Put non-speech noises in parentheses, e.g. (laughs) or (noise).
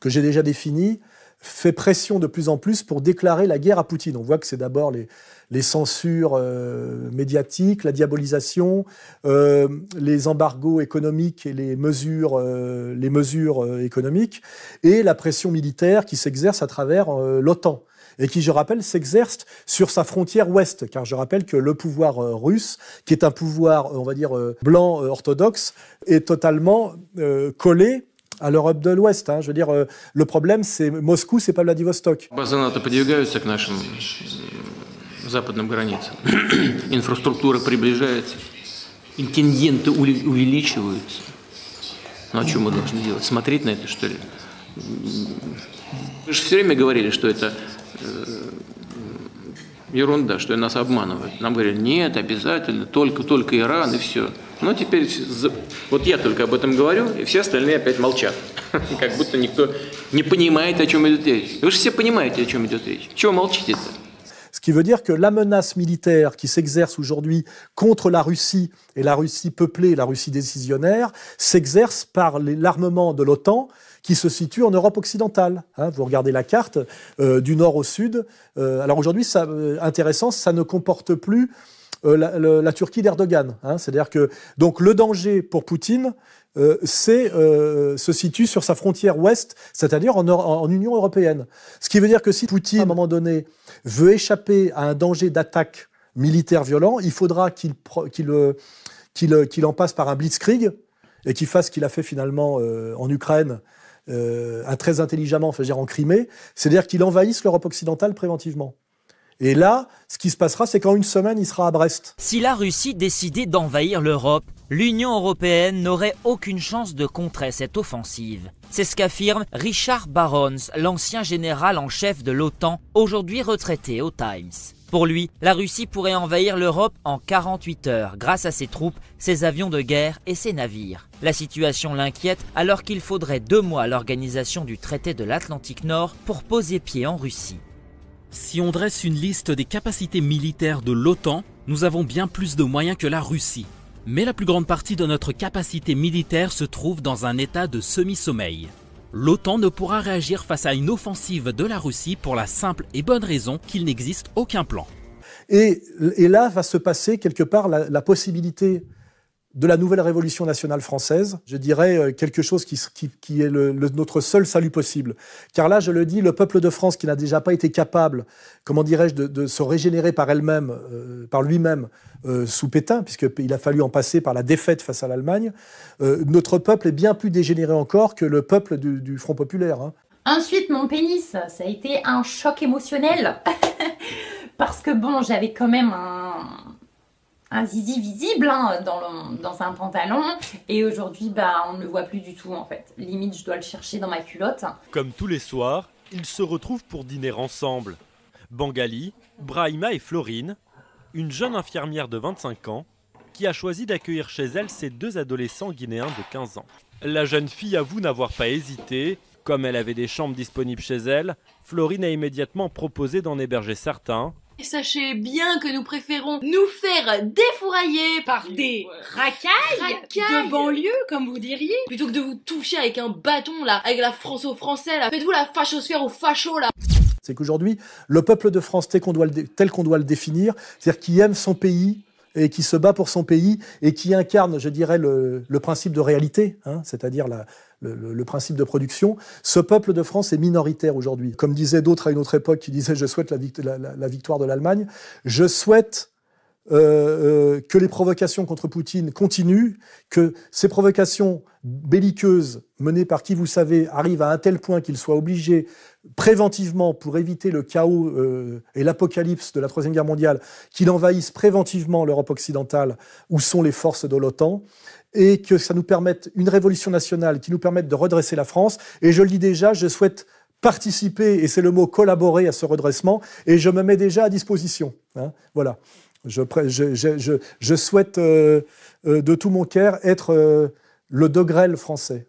que j'ai déjà défini fait pression de plus en plus pour déclarer la guerre à Poutine. On voit que c'est d'abord les, les, censures euh, médiatiques, la diabolisation, euh, les embargos économiques et les mesures, euh, les mesures économiques, et la pression militaire qui s'exerce à travers l'OTAN et qui, je rappelle, s'exerce sur sa frontière ouest, car je rappelle que le pouvoir russe, qui est un pouvoir, on va dire, blanc orthodoxe, est totalement collé à l'Europe de l'Ouest. Hein. Je veux dire, euh, le problème, c'est Moscou, c'est pas Vladivostok. Базы НАТО подвигаются к нашим западным границам. (clears throat) Инфраструктура приближается. Интенденты увеличиваются. Ну а что мы должны делать? Смотреть на это, что ли? Мы же все время говорили, что это э, ерунда, что нас обманывают. Нам говорили, нет, обязательно, только-только Иран и все. (laughs) Ce qui veut dire que la menace militaire qui s'exerce aujourd'hui contre la Russie et la Russie peuplée, la Russie décisionnaire, s'exerce par l'armement de l'OTAN qui se situe en Europe occidentale. Hein. vous regardez la carte euh, du nord au sud. Euh, alors aujourd'hui, ça, euh, intéressant, ça ne comporte plus euh, la, Turquie d'Erdogan. Hein, c'est-à-dire que donc le danger pour Poutine euh, euh, se situe sur sa frontière ouest, c'est-à-dire en, Union européenne. Ce qui veut dire que si Poutine, à un moment donné, veut échapper à un danger d'attaque militaire violent, il faudra qu'il en passe par un blitzkrieg et qu'il fasse ce qu'il a fait finalement en Ukraine. très intelligemment, enfin, en Crimée, c'est-à-dire qu'il envahisse l'Europe occidentale préventivement. Et là, ce qui se passera, c'est qu'en une semaine, il sera à Brest. Si la Russie décidait d'envahir l'Europe, l'Union européenne n'aurait aucune chance de contrer cette offensive. C'est ce qu'affirme Richard Barons, l'ancien général en chef de l'OTAN, aujourd'hui retraité au Times. Pour lui, la Russie pourrait envahir l'Europe en 48 heures grâce à ses troupes, ses avions de guerre et ses navires. La situation l'inquiète alors qu'il faudrait deux mois à l'organisation du traité de l'Atlantique Nord pour poser pied en Russie. Si on dresse une liste des capacités militaires de l'OTAN, nous avons bien plus de moyens que la Russie. Mais la plus grande partie de notre capacité militaire se trouve dans un état de semi-sommeil. L'OTAN ne pourra réagir face à une offensive de la Russie pour la simple et bonne raison qu'il n'existe aucun plan. Et, là va se passer quelque part la possibilité de la nouvelle révolution nationale française, je dirais euh, quelque chose qui, est notre seul salut possible. Car là, je le dis, le peuple de France qui n'a déjà pas été capable, comment dirais-je, de, se régénérer par elle-même, euh, par lui-même, euh, sous Pétain, puisqu'il a fallu en passer par la défaite face à l'Allemagne, notre peuple est bien plus dégénéré encore que le peuple du, Front populaire. Hein. Ensuite, mon pénis, ça a été un choc émotionnel. (laughs) Parce que bon, j'avais quand même un, un zizi visible hein, dans, un pantalon. Et aujourd'hui, bah, on ne le voit plus du tout en fait. Limite, je dois le chercher dans ma culotte. Comme tous les soirs, ils se retrouvent pour dîner ensemble. Bangali, Brahima et Florine, une jeune infirmière de 25 ans qui a choisi d'accueillir chez elle ses deux adolescents guinéens de 15 ans. La jeune fille avoue n'avoir pas hésité. Comme elle avait des chambres disponibles chez elle, Florine a immédiatement proposé d'en héberger certains et sachez bien que nous préférons nous faire défourailler par des racailles, de banlieue, comme vous diriez, plutôt que de vous toucher avec un bâton là, avec la France aux Français là. Faites-vous la fachosphère aux facho là. C'est qu'aujourd'hui, le peuple de France tel qu'on doit le, tel qu'on doit le définir, c'est-à-dire qui aime son pays, et qui se bat pour son pays et qui incarne, je dirais, le, principe de réalité, hein, c'est-à-dire le, principe de production. Ce peuple de France est minoritaire aujourd'hui. Comme disaient d'autres à une autre époque qui disaient je souhaite la victoire de l'Allemagne, je souhaite euh, euh, que les provocations contre Poutine continuent, que ces provocations belliqueuses menées par qui vous savez arrivent à un tel point qu'il soit obligé préventivement, pour éviter le chaos euh, et l'apocalypse de la Troisième Guerre mondiale, qu'il envahisse préventivement l'Europe occidentale où sont les forces de l'OTAN, et que ça nous permette une révolution nationale qui nous permette de redresser la France. Et je le dis déjà, je souhaite participer, et c'est le mot collaborer à ce redressement, et je me mets déjà à disposition. Hein. voilà. Je, souhaite euh, euh, de tout mon cœur être euh, le De français.